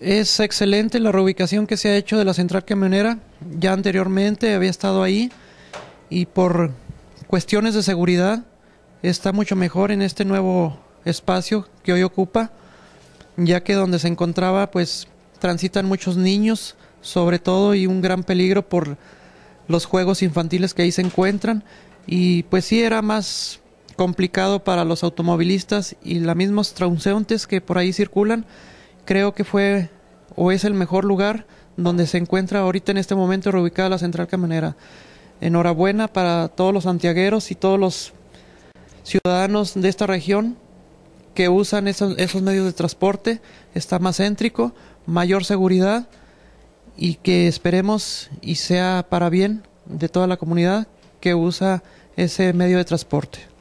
Es excelente la reubicación que se ha hecho de la central camionera. Ya anteriormente había estado ahí y por cuestiones de seguridad está mucho mejor en este nuevo espacio que hoy ocupa, ya que donde se encontraba pues transitan muchos niños, sobre todo y un gran peligro por los juegos infantiles que ahí se encuentran y pues sí era más complicado para los automovilistas y los mismos transeúntes que por ahí circulan creo que fue o es el mejor lugar donde se encuentra ahorita en este momento reubicada la central camionera. Enhorabuena para todos los santiagueros y todos los ciudadanos de esta región que usan esos, esos medios de transporte. Está más céntrico, mayor seguridad y que esperemos y sea para bien de toda la comunidad que usa ese medio de transporte.